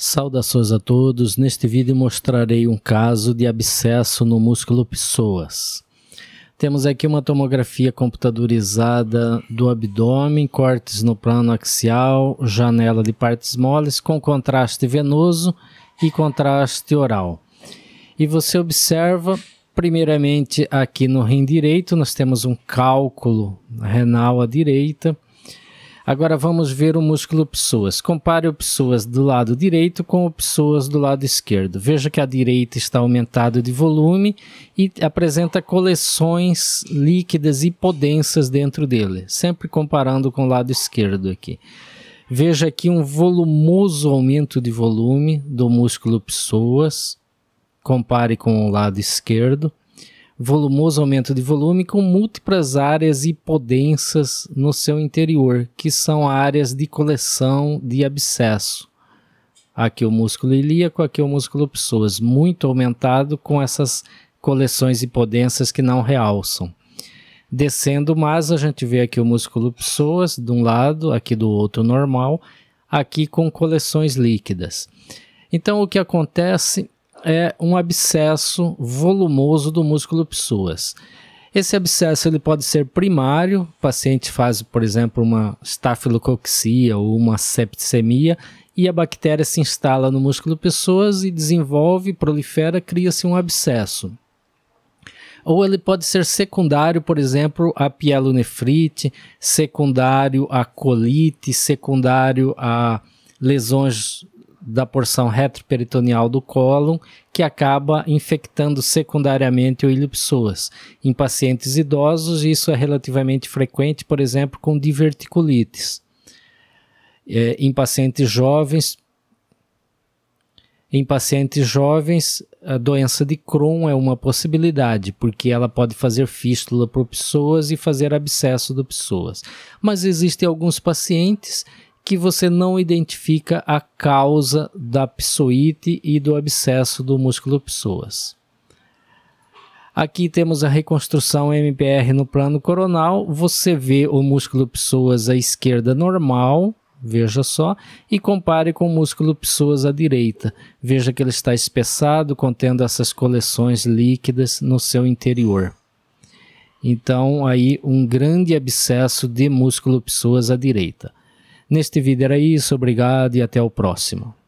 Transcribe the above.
Saudações a todos. Neste vídeo mostrarei um caso de abscesso no músculo psoas. Temos aqui uma tomografia computadorizada do abdômen, cortes no plano axial, janela de partes moles com contraste venoso e contraste oral. E você observa, primeiramente aqui no rim direito, nós temos um cálculo renal à direita Agora vamos ver o músculo psoas. Compare o psoas do lado direito com o psoas do lado esquerdo. Veja que a direita está aumentada de volume e apresenta coleções líquidas e podensas dentro dele, sempre comparando com o lado esquerdo aqui. Veja aqui um volumoso aumento de volume do músculo psoas. Compare com o lado esquerdo volumoso aumento de volume com múltiplas áreas hipodensas no seu interior, que são áreas de coleção de abscesso. Aqui o músculo ilíaco, aqui o músculo psoas, muito aumentado com essas coleções hipodensas que não realçam. Descendo mais, a gente vê aqui o músculo psoas de um lado, aqui do outro normal, aqui com coleções líquidas. Então o que acontece é um abscesso volumoso do músculo psoas. Esse abscesso ele pode ser primário, o paciente faz, por exemplo, uma estafilococcia ou uma septicemia e a bactéria se instala no músculo pessoas e desenvolve, prolifera, cria-se um abscesso. Ou ele pode ser secundário, por exemplo, a pielonefrite, secundário a colite, secundário a lesões da porção retroperitoneal do cólon, que acaba infectando secundariamente o ilho psoas. Em pacientes idosos, isso é relativamente frequente, por exemplo, com diverticulites. É, em pacientes jovens, em pacientes jovens, a doença de Crohn é uma possibilidade, porque ela pode fazer fístula para pessoas e fazer abscesso do pessoas. Mas existem alguns pacientes que você não identifica a causa da psoíte e do abscesso do músculo psoas. Aqui temos a reconstrução MPR no plano coronal. Você vê o músculo psoas à esquerda normal, veja só, e compare com o músculo psoas à direita. Veja que ele está espessado, contendo essas coleções líquidas no seu interior. Então, aí um grande abscesso de músculo psoas à direita. Neste vídeo era isso, obrigado e até o próximo.